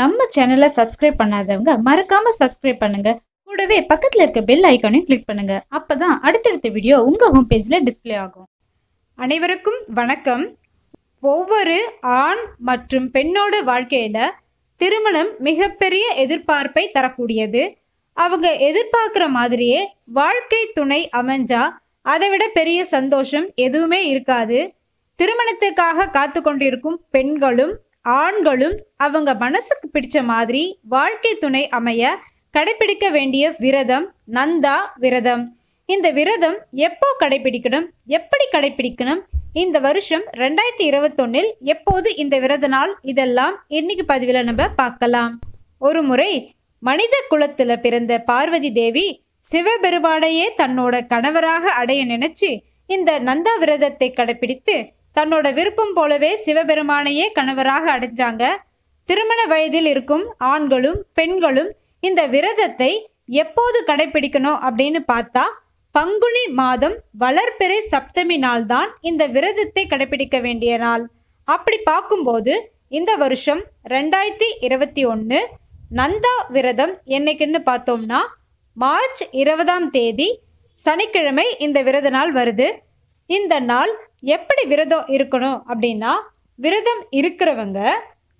நம்ம சேனலை சப்ஸ்கிரைப் பண்ணாதவங்க மறக்காம சப்ஸ்கிரைப் பண்ணுங்க கூடவே பக்கத்துல இருக்க பெல் ஐக்கானையும் கிளிக் பண்ணுங்க அப்பதான் அடுத்தடுத்த வீடியோ உங்க ஹோம் பேஜ்ல டிஸ்பிளே ஆகும் அனைவருக்கும் வணக்கம் ஒவ்வொரு ஆண் மற்றும் பெண்ணோட வாழ்க்கையில திருமணம் மிகப்பெரிய எதிர்பார்ப்பை தரக்கூடியது அவங்க எதிர்பார்க்குற மாதிரியே வாழ்க்கை துணை அமைஞ்சா அதை விட பெரிய சந்தோஷம் எதுவுமே இருக்காது திருமணத்துக்காக காத்து கொண்டிருக்கும் பெண்களும் ஆண்களும் அவங்க மனசுக்கு பிடிச்ச மாதிரி வாழ்க்கை துணை அமைய கடைபிடிக்க வேண்டிய விரதம் நந்தா விரதம் இந்த விரதம் எப்போ கடைபிடிக்கணும் எப்படி கடைபிடிக்கணும் இந்த வருஷம் ரெண்டாயிரத்தி இருபத்தொன்னில் எப்போது இந்த விரத நாள் இதெல்லாம் இன்னைக்கு பதிவில் நம்ம பார்க்கலாம் ஒரு முறை மனித குலத்துல பிறந்த பார்வதி தேவி சிவபெருமானையே தன்னோட கணவராக அடைய நினைச்சு இந்த நந்தா விரதத்தை கடைபிடித்து தன்னோட விருப்பம் போலவே சிவபெருமானையே கணவராக அடைஞ்சாங்க திருமண வயதில் இருக்கும் ஆண்களும் பெண்களும் இந்த விரதத்தை எப்போது கடைபிடிக்கணும் அப்படின்னு பார்த்தா பங்குனி மாதம் வளர்பிறை சப்தமி நாள் தான் இந்த விரதத்தை கடைபிடிக்க வேண்டிய நாள் அப்படி பார்க்கும்போது இந்த வருஷம் ரெண்டாயிரத்தி இருபத்தி ஒன்று நந்தா விரதம் என்னைக்குன்னு பார்த்தோம்னா மார்ச் இருபதாம் தேதி சனிக்கிழமை இந்த விரத நாள் வருது இந்த நாள் எப்படி விரதம் இருக்கணும் அப்படின்னா விரதம் இருக்கிறவங்க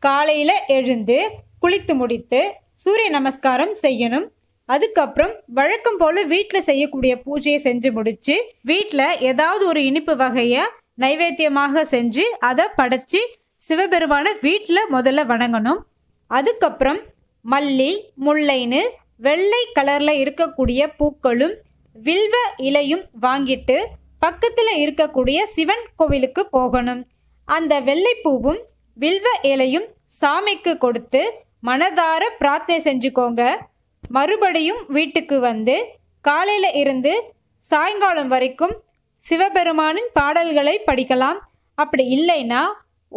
காலையில் எழுந்து குளித்து முடித்து சூரிய நமஸ்காரம் செய்யணும் அதுக்கப்புறம் வழக்கம் போல் வீட்டில் செய்யக்கூடிய பூஜையை செஞ்சு முடித்து வீட்டில் ஏதாவது ஒரு இனிப்பு வகையை நைவேத்தியமாக செஞ்சு அதை படைச்சி சிவபெருமான வீட்டில் முதல்ல வணங்கணும் அதுக்கப்புறம் மல்லி முல்லைன்னு வெள்ளை கலரில் இருக்கக்கூடிய பூக்களும் வில்வ இலையும் வாங்கிட்டு பக்கத்தில் இருக்கக்கூடிய சிவன் கோவிலுக்கு போகணும் அந்த வெள்ளைப்பூவும் வில்வ இலையும் சாமிக்கு கொடுத்து மனதார பிரார்த்தனை செஞ்சுக்கோங்க மறுபடியும் வீட்டுக்கு வந்து காலையில் இருந்து சாயங்காலம் வரைக்கும் சிவபெருமானின் பாடல்களை படிக்கலாம் அப்படி இல்லைன்னா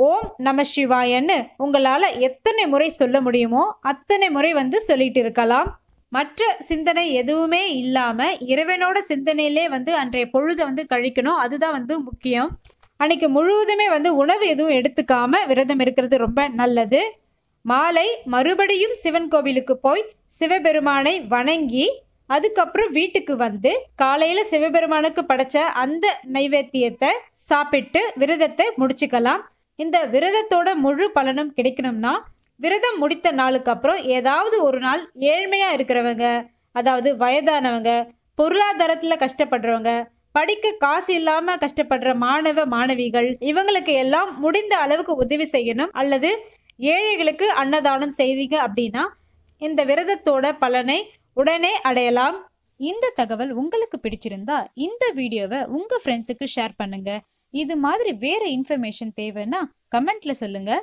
ஓம் நம சிவாயன்னு உங்களால் எத்தனை முறை சொல்ல முடியுமோ அத்தனை முறை வந்து சொல்லிட்டு இருக்கலாம் மற்ற சிந்தனை எதுவுமே இல்லாமல் இறைவனோட சிந்தனையிலே வந்து அன்றைய பொழுதை வந்து கழிக்கணும் அதுதான் வந்து முக்கியம் அன்னைக்கு முழுவதுமே வந்து உணவு எதுவும் எடுத்துக்காம விரதம் இருக்கிறது ரொம்ப நல்லது மாலை மறுபடியும் சிவன் கோவிலுக்கு போய் சிவபெருமானை வணங்கி அதுக்கப்புறம் வீட்டுக்கு வந்து காலையில் சிவபெருமானுக்கு படைச்ச அந்த நைவேத்தியத்தை சாப்பிட்டு விரதத்தை முடிச்சுக்கலாம் இந்த விரதத்தோட முழு பலனும் கிடைக்கணும்னா விரதம் முடித்த நாளுக்கு அப்புறம் ஏதாவது ஒரு நாள் ஏழ்மையாக இருக்கிறவங்க அதாவது வயதானவங்க பொருளாதாரத்தில் கஷ்டப்படுறவங்க படிக்க காசு இல்லாமல் கஷ்டப்படுற மாணவ மாணவிகள் இவங்களுக்கு எல்லாம் முடிந்த அளவுக்கு உதவி செய்யணும் அல்லது ஏழைகளுக்கு அன்னதானம் செய்தீங்க அப்படின்னா இந்த விரதத்தோட பலனை உடனே அடையலாம் இந்த தகவல் உங்களுக்கு பிடிச்சிருந்தா இந்த வீடியோவை உங்க ஃப்ரெண்ட்ஸுக்கு ஷேர் பண்ணுங்க இது மாதிரி வேற இன்ஃபர்மேஷன் தேவைன்னா கமெண்ட்ல சொல்லுங்க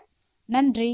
நன்றி